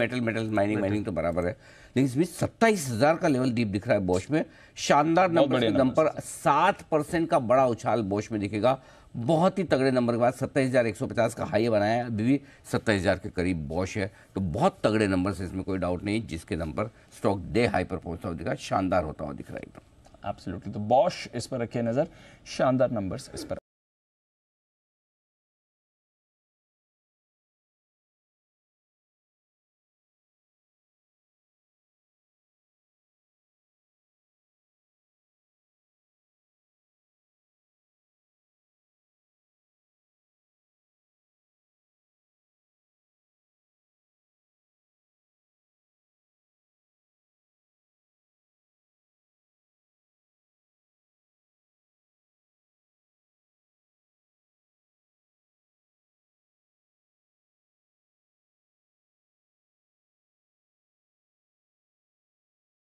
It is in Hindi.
मेटल मेटल माइनिंग माइनिंग तो बराबर है लेकिन इसमें सत्ताईस हजार का लेवल डीप दिख रहा है बोश में शानदार नंबर के दम पर सात परसेंट का बड़ा उछाल बोश में दिखेगा बहुत ही तगड़े नंबर के बाद सत्ताईस हजार एक सौ पचास का हाई बनाया है अभी भी सत्ताईस हजार के करीब बॉश है तो बहुत तगड़े नंबर से इसमें कोई डाउट नहीं जिसके नंबर पर स्टॉक डे हाई पर पहुंचता हुआ दिखा शानदार होता हुआ दिख रहा है एकदम एब्सोल्युटली तो बॉश इस पर रखिए नज़र शानदार नंबर इस पर